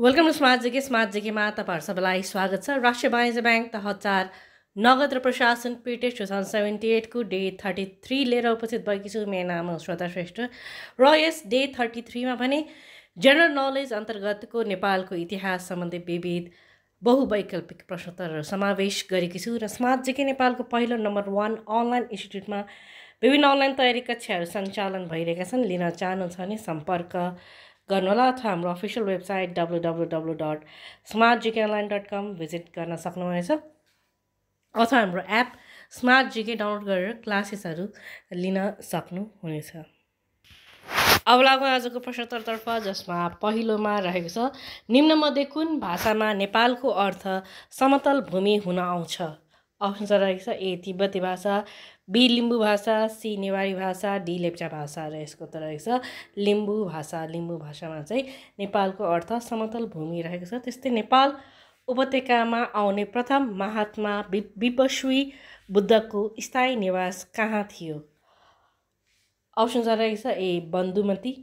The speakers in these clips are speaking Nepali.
welcome to smart JK smart जेकेमा तपाईँहरू सबैलाई स्वागत छ राष्ट्रिय वाणिज्य ब्याङ्क तह चार नगद र प्रशासन पिटेस टु थाउजन्ड सेभेन्टी एटको डे थर्टी थ्री लिएर उपस्थित भएकी छु मेरो नाम हो श्रोता श्रेष्ठ र यस डे थर्टी थ्रीमा पनि जेनरल नलेज अन्तर्गतको नेपालको इतिहास सम्बन्धी विविध बहुवैकल्पिक प्रश्नोत्तरहरू समावेश गरेकी छु र स्मार्ट जेके नेपालको पहिलो नम्बर वान अनलाइन इन्स्टिट्युटमा विभिन्न अनलाइन तयारी कक्षाहरू सञ्चालन भइरहेका छन् लिन चाहनुहुन्छ भने सम्पर्क गर्नुहोला अथवा हाम्रो official website W W W dot smart GK online dot com visit गर्न सक्नुहुनेछ अथवा हाम्रो एप स्मार्ट जिके डाउनलोड गरेर क्लासेसहरू लिन सक्नुहुनेछ अब लाग आजको प्रश्नोत्तरतर्फ जसमा पहिलोमा रहेको छ निम्नमध्ये कुन भाषामा नेपालको अर्थ समतल भूमि हुन आउँछ अप्सन रहेको छ ए तिब्बती भाषा बी लिम्बू भाषा सी नेवारी भाषा डी लेप्चा भाषा र यसको त रहेको छ लिम्बू भाषा लिम्बू भाषामा चाहिँ नेपालको अर्थ समतल भूमि रहेको छ त्यस्तै नेपाल उपत्यकामा आउने प्रथम महात्मा वि विपस्वी बुद्धको स्थायी निवास कहाँ थियो अप्सन रहेको छ A Bandumati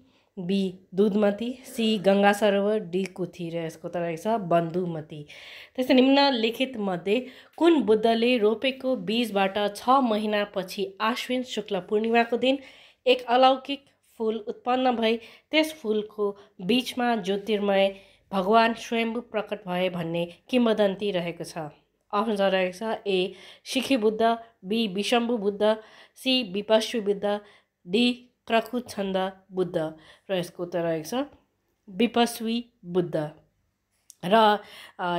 B Dudhmati C Ganga Sarovar D Kuthi र यसको त रहेछ बन्धुमती निम्न निम्नलिखित मध्ये कुन बुद्धले रोपेको बीजबाट छ महिनापछि आश्विन शुक्ल पूर्णिमाको दिन एक अलौकिक फुल उत्पन्न भई त्यस फुलको बिचमा ज्योतिर्मय भगवान् स्वयम्भू प्रकट भए भन्ने किम्बदन्ती रहेको छ अप्सन रहेको छ A Sikhi Buddha B Vishambhu Buddha C Vipashu Buddha D Praku Chhanda Buddha र यसको उत्तर रहेको छ विपस्वी बुद्ध र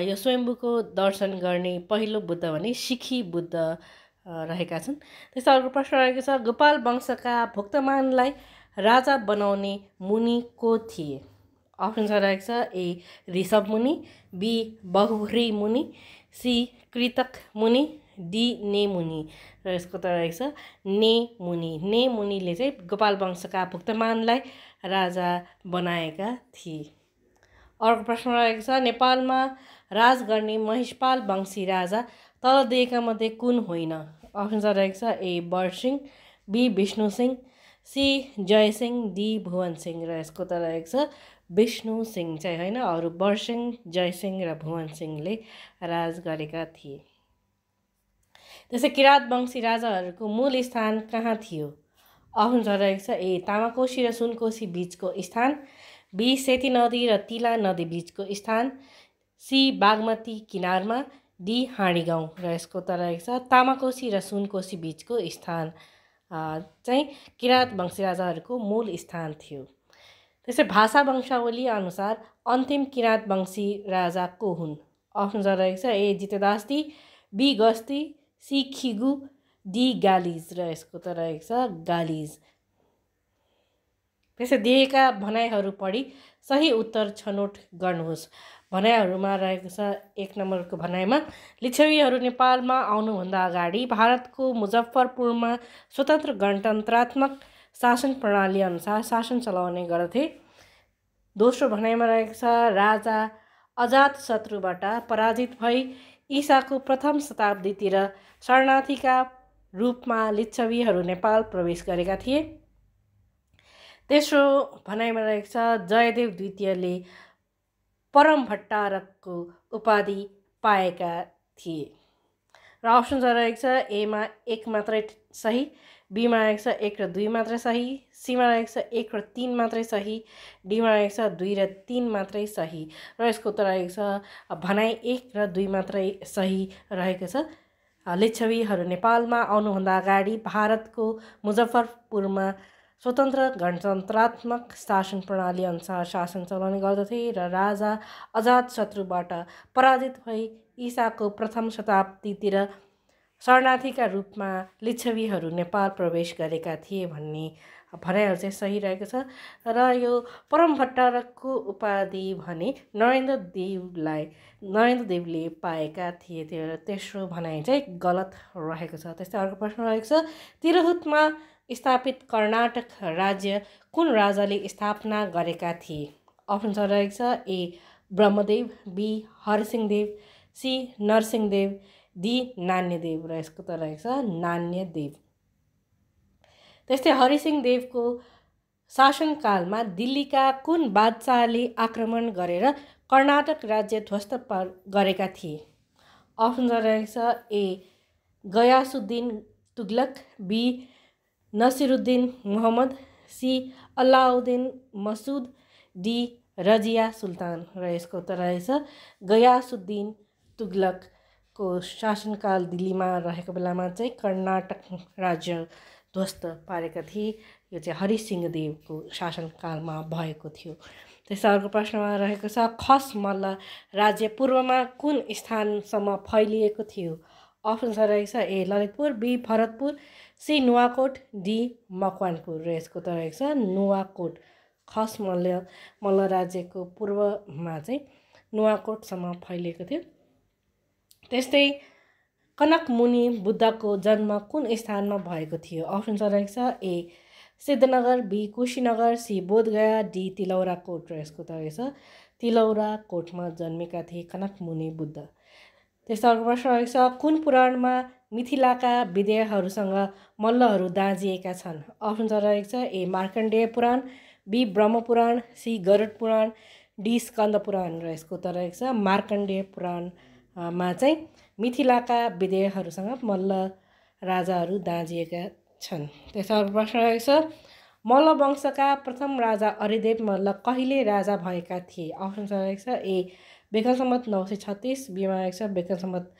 यो स्वयम्भूको दर्शन गर्ने पहिलो बुद्ध भने सिखी बुद्ध रहेका छन् त्यस्तै अर्को प्रश्न रहेको छ गोपाल वंशका भुक्तमानलाई राजा बनाउने मुनि को थिए छ रहेको छ ए ऋषभ मुनि बी बहुरी मुनि सी कृतक मुनि डी नेमुनि र यसको त रहेको छ नेमुनि नेमुनिले चाहिँ गोपाल वंशका भुक्तमानलाई राजा बनाएका थिए अर्को प्रश्न रहेको छ नेपालमा राज गर्ने महिषपाल वंशी राजा तल दिएका मध्ये कुन होइन अप्सन रहेको छ A Barsingh B Vishnu Singh C Jaysingh D Bhuvan Singh र यसको त रहेको छ विष्णु सिंह चाहिँ होइन अरू बरसिंह जयसिंह र भुवन सिंहले राज गरेका थिए त्यसै किराँतवंशी राजाहरूको मूल स्थान कहाँ थियो अहुन रहेको छ ए तामाकोशी र सुनकोशी बिचको स्थान बी सेती नदी र तिला नदी बिचको स्थान सी बागमती किनारमा डी हाँडी गाउँ र यसको त रहेको छ तामाकोशी र सुनकोशी बिचको स्थान चाहिँ किराँत वंशी राजाहरूको मूल स्थान थियो त्यसै भाषा वंशावली अनुसार अन्तिम वंशी राजा को हुन् अप्सन रहेको छ ए जितेदास्ती बी गस्ती सिखिगु डी गालिज र यसको त रहेको छ गालिज त्यसै दिएका भनाइहरू पढी सही उत्तर छनौट गर्नुहोस् भनाइहरूमा रहेको छ एक नम्बरको भनाइमा लिच्छवीहरू नेपालमा आउनुभन्दा अगाडि भारतको मुजफ्फरपुरमा स्वतन्त्र गणतन्त्रात्मक शासन प्रणाली अनुसार शासन चलाउने गर्थे दोस्रो भनाइमा रहेको छ राजा अजात शत्रुबाट पराजित भई ईसाको प्रथम शताब्दीतिर शरणार्थीका रूपमा लिच्छवीहरू नेपाल प्रवेश गरेका थिए तेस्रो भनाइमा रहेको छ जयदेव द्वितीयले परम भट्टारकको उपाधि पाएका थिए र अप्सन रहेको छ एमा एक मात्रै सही बीमा रहेको छ एक र दुई मात्रै सही सीमा रहेको छ एक र तिन मात्रै सही डीमा रहेको छ दुई र तिन मात्रै सही र यसको उत्तर रहेको छ भनाइ एक र दुई मात्रै सही रहेको छ लिच्छवीहरू नेपालमा आउनुभन्दा अगाडि भारतको मुजफ्फरपुरमा स्वतन्त्र गणतन्त्रात्मक शासन प्रणाली अनुसार शासन चलाउने गर्दथे र राजा अजात शत्रुबाट पराजित भई ईसाको प्रथम शताब्दीतिर शरणार्थीका रूपमा लिच्छवीहरू नेपाल प्रवेश गरेका थिए भन्ने भनाइहरू चाहिँ सही रहेको छ र यो परम भट्टारकको उपाधि भने नरेन्द्र देवलाई नरेन्द्र देवले पाएका थिए त्यो तेस्रो भनाइ चाहिँ गलत रहेको छ त्यस्तै अर्को प्रश्न रहेको छ तिरहुतमा स्थापित कर्नाटक राज्य कुन राजाले स्थापना गरेका थिए अप्सन रहेको छ A Brahmadev B Harsinghdev C Narsinghdev D Nanyadev र यसको त रहेको छ नान्यदेव त्यस्तै हरिसिंह देवको शासनकालमा दिल्लीका कुन बादशाहले आक्रमण गरेर कर्नाटक राज्य ध्वस्त पार गरेका थिए अप्सन रहेछ A Ghiyasuddin Tughlaq B Nasiruddin Mohammad C Alauddin Masud D Razia सुल्तान र यसको उत्तर रहेछ गयासुद्दिन तुगलक को शासनकाल दिल्लीमा रहेको बेलामा चाहिँ कर्नाटक राज्य ध्वस्त पारेका थिए यो चाहिँ हरिसिंहदेवको शासनकालमा भएको थियो त्यसै अर्को प्रश्नमा रहेको छ खस मल्ल राज्य पूर्वमा कुन स्थानसम्म फैलिएको थियो अप्सन्सहरू रहेको छ A Lalitpur B Bharatpur C Nuwakot D Makwanpur र यसको त रहेको छ नुवाकोट खस मल्ल मल्ल राज्यको पूर्वमा चाहिँ नुवाकोटसम्म फैलिएको थियो त्यस्तै कनक मुनि बुद्धको जन्म कुन स्थानमा भएको थियो अप्सन चाहिँ रहेको छ A Siddhanagar B Kushinagar C Bodhgaya D Tilaurakot र यसको त रहेछ तिलौरा कोटमा जन्मेका थिए कनक मुनि बुद्ध त्यस्तो अर्को प्रश्न रहेको छ कुन पुराणमा मिथिलाका विधेयहरूसँग मल्लहरू दाँजिएका छन् अप्सन चाहिँ रहेको छ A Markandeya Purana B Brahmapurana C Garuda Purana D Skanda Purana र यसको त रहेको छ मार्कण्डेय पुराण मा चाहिँ मिथिलाका विदेहहरूसँग मल्ल राजाहरू दाँजिएका छन् त्यसमा प्रश्न रहेको छ मल्ल वंशका प्रथम राजा हरिदेव मल्ल कहिले राजा भएका थिए अप्सन रहेको छ ए बेकल सम्मत नौ सय छत्तिस बिमा रहेको छ बेकल सम्मत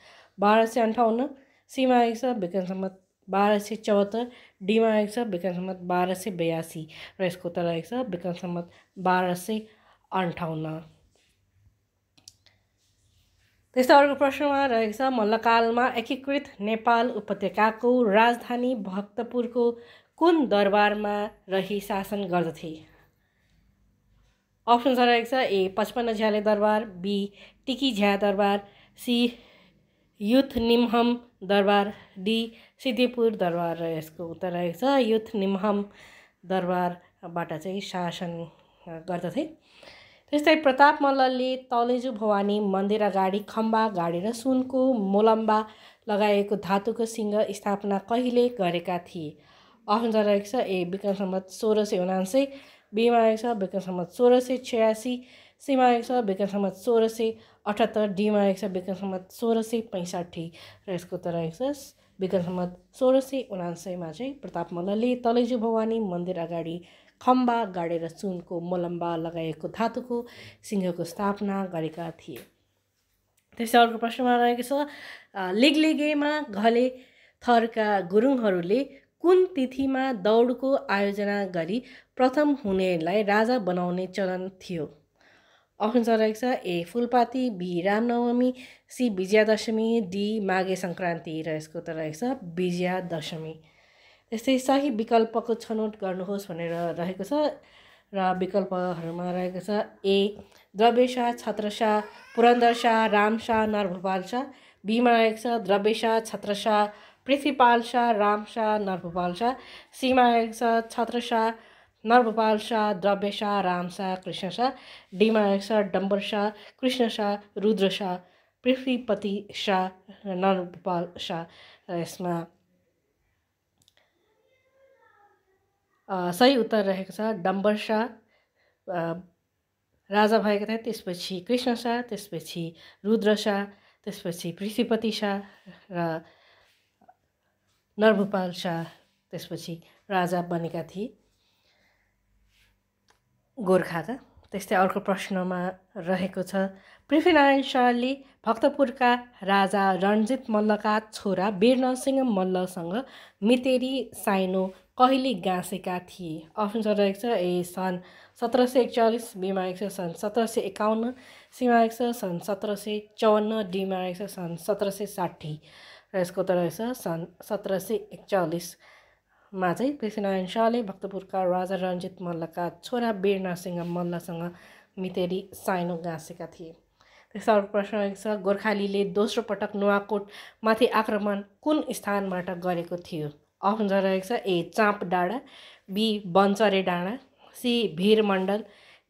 बाह्र सय अन्ठाउन्न सीमा रहेको छ बेकल सम्मत बाह्र सय चौहत्तर डीमा रहेको छ विक्रम सम्मत बाह्र सय बयासी र यसको उत्तर रहेको छ विक्रम सम्मत बाह्र सय अन्ठाउन्न त्यस्तै अर्को प्रश्नमा रहेको छ मल्लकालमा एकीकृत नेपाल उपत्यकाको राजधानी भक्तपुरको कुन दरबारमा रही शासन गर्दथे अप्सन्स रहेको छ ए पचपन्न झ्याले दरबार बी टिकी झ्या दरबार सी युथ निम्हम दरबार डी सिद्धिपुर दरबार र यसको उत्तर रहेको छ युथ निम्हम दरबारबाट चाहिँ शासन गर्दथे त्यस्तै प्रताप मल्लले तलेजु भवानी मन्दिर अगाडि खम्बा गाडेर सुनको मोलम्बा लगाएको धातुको सिङ्ग स्थापना कहिले गरेका थिए अप्सन रहेको छ ए विक्रम सम्मत सोह्र सय उनान्सय बिमा आएको छ विक्रम सम्मत सोह्र सय छ्यासी सीमा आएको छ विक्रम सम्मत सोह्र सय अठहत्तर डीमा आएको छ विक्रम सम्मत सोह्र सय पैँसाठी र यसको त रहेको छ विक्रम सम्मत सोह्र सय उनान्सयमा चाहिँ प्रताप मल्लले तलेजु भवानी मन्दिर अगाडि खम्बा गाडेर चुनको मलम्बा लगाएको धातुको सिंहको स्थापना गरेका थिए त्यसै अर्को प्रश्नमा रहेको छ लिगलिगेमा घले थरका गुरुङहरूले कुन तिथिमा दौडको आयोजना गरी प्रथम हुनेलाई राजा बनाउने चलन थियो अप्सन रहेको छ A Phulpati B Ramnavami C Vijayadashami D Maghe Sankranti र यसको त रहेको छ विजयादशमी यस्तै सही विकल्पको छनौट गर्नुहोस् भनेर रहेको छ र विकल्पहरूमा रहेको छ ए द्रव्य शाह छत्र शाह पुरन्दर शाह राम शाह शाह बीमा रहेको छ छत्र शाह पृथ्वीपाल शाह राम शाह नरभोपाल शाह सीमा रहेको छ शाह नरभोपाल शाह द्रव्य शाह राम शाह कृष्ण शाह डिमा छ डम्बर शाह कृष्ण शाह रुद्र शाह पृथ्वीपति शाह नरभोपाल शाह यसमा सही उत्तर रहेको छ डम्बर शाह राजा भएका थिए त्यसपछि कृष्ण शाह त्यसपछि रुद्र शाह त्यसपछि पृथ्वीपति शाह र नरभूपाल शाह त्यसपछि राजा बनेका थिए गोर्खाका त्यस्तै अर्को प्रश्नमा रहेको छ पृथ्वीनारायण शाहले भक्तपुरका राजा रणजित मल्लका छोरा वीरनरसिंह मल्लसँग मितेरी साइनो कहिले गाँसेका थिए अप्सन रहेको छ ए सन् सत्र सय एकचालिस बीमा रहेको छ सन् सत्र सय एकाउन्न सीमा एक छ सन् सत्र सय चौवन्न डीमा रहेको छ सन् सत्र सय साठी र यसको उत्तर रहेछ सन् सत्र सय एकचालिसमा चाहिँ कृष्णनारायण शाहले भक्तपुरका राजा रञ्जित मल्लका छोरा वीरनासिंह मल्लसँग मितेरी साइनो गाँसेका थिए त्यस्तो अर्को प्रश्न रहेको छ गोर्खालीले दोस्रो पटक नुवाकोटमाथि आक्रमण कुन स्थानबाट गरेको थियो अप्सन रहेको छ ए चाँप डाँडा बी बन्चरे डाँडा सी भिर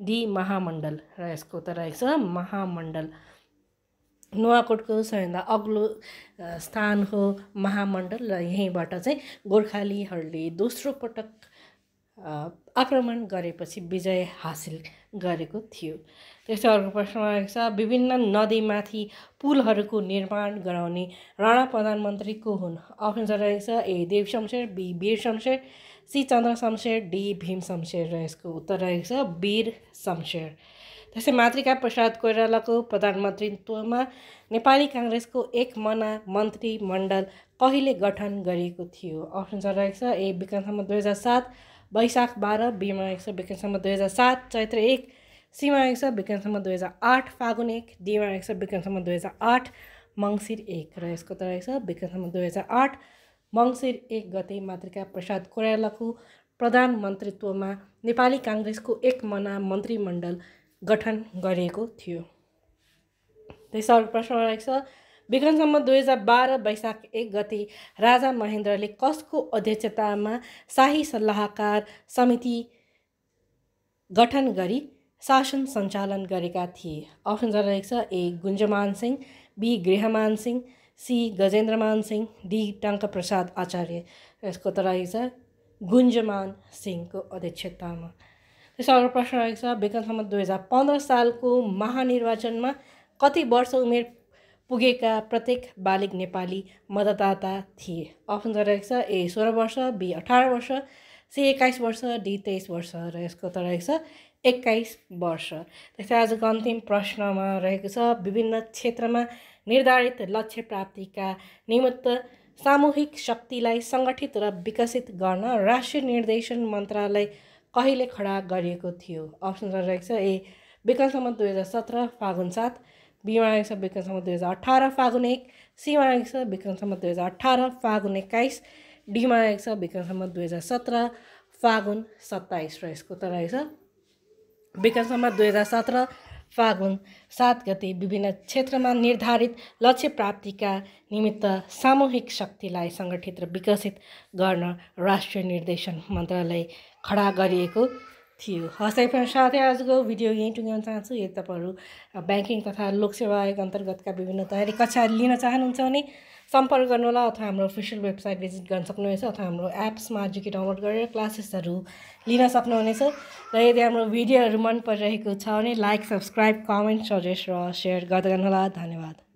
डी महामण्डल र यसको त रहेको छ महामण्डल नुवाकोटको सबैभन्दा अग्लो स्थान हो महामण्डल र यहीँबाट चाहिँ गोर्खालीहरूले दोस्रो पटक आक्रमण गरेपछि विजय हासिल गरेको थियो त्यस्तै अर्को प्रश्नमा रहेको छ विभिन्न नदीमाथि पुलहरूको निर्माण गराउने राणा प्रधानमन्त्री को हुन् अप्सन रहेको छ A Dev Shamsher B Bir Shamsher C Chandra Shamsher D Bhim Shamsher र यसको उत्तर रहेको छ वीर शमशेर त्यसै मातृका प्रसाद कोइरालाको प्रधानमन्त्रीत्वमा नेपाली काङ्ग्रेसको एक मना मन्त्रीमण्डल कहिले गठन गरिएको थियो अप्सन रहेको छ ए विक्रमसम्म दुई हजार सात वैशाख बाह्र बीमा रहेको छ विक्रमसम्म दुई हजार सात चैत्र एक सीमा एक छ विक्रमसम्म दुई हजार आठ फागुन एक डीमा रहेको छ विक्रमसम्म दुई हजार आठ मङ्सिर एक र यसको त रहेको छ विक्रमसम्म दुई हजार आठ मङ्सिर एक गते मातृका प्रसाद कोइरालाको प्रधानमन्त्रीत्वमा नेपाली काङ्ग्रेसको एक मना मन्त्रीमण्डल गठन गरिएको थियो त्यही सर्वप्रश्न रहेको छ विक्रमसम्म दुई हजार बाह्र वैशाख एक गते राजा महेन्द्रले कसको अध्यक्षतामा शाही सल्लाहकार समिति गठन गरी शासन सञ्चालन गरेका थिए अप्सन्सहरू रहेको छ A Gunjaman Singh B Grihaman Singh C Gajendraman Singh D Tanka Prasad Acharya यसको त रहेको छ गुन्जमान सिंहको अध्यक्षतामा त्यसो अर्को प्रश्न रहेको छ विक्रमसम्म दुई हजार पन्ध्र सालको महानिर्वाचनमा कति वर्ष उमेर पुगेका प्रत्येक बालिक नेपाली मतदाता थिए अप्सन्सहरू रहेको छ ए सोह्र वर्ष बी अठार वर्ष सी एक्काइस वर्ष डी तेइस वर्ष र यसको त रहेको छ एक्काइस वर्ष त्यस्तै आजको अन्तिम प्रश्नमा रहेको छ विभिन्न क्षेत्रमा निर्धारित लक्ष्य प्राप्तिका निमित्त सामूहिक शक्तिलाई सङ्गठित र विकसित गर्न राष्ट्रिय निर्देशन मन्त्रालय कहिले खडा गरिएको थियो अप्सन रहेको छ ए विकलसम्म दुई हजार सत्र फागुन सात बिमा आएको छ विकल्पसम्म दुई हजार अठार फागुन एक सीमा आएको छ विकल्पसम्म दुई हजार अठार फागुन एक्काइस डिमा आएको छ विकल्पसम्म दुई हजार सत्र फागुन सत्ताइस र यसको त रहेछ सम्म दुई हजार सत्र फागुन सात गते विभिन्न क्षेत्रमा निर्धारित लक्ष्य प्राप्तिका निमित्त सामूहिक शक्तिलाई सङ्गठित र विकसित गर्न राष्ट्रिय निर्देशन मन्त्रालय खडा गरिएको थियो हस्तै साथै आजको भिडियो यहीँ टुङ्ग्याउन चाहन्छु यदि तपाईँहरू ब्याङ्किङ तथा लोकसेवा आयोग अन्तर्गतका विभिन्न तयारी कक्षा लिन चाहनुहुन्छ भने सम्पर्क गर्नु होला अथवा हाम्रो अफिसियल वेबसाइट भिजिट गर्न सक्नुहुनेछ अथवा हाम्रो एप्समा जिके डाउनलोड गरेर क्लासेसहरू लिन सक्नुहुनेछ र यदि हाम्रो भिडियोहरू मन परिरहेको छ भने लाइक सब्सक्राइब कमेन्ट सजेस्ट र सेयर गर्दै गर्नुहोला धन्यवाद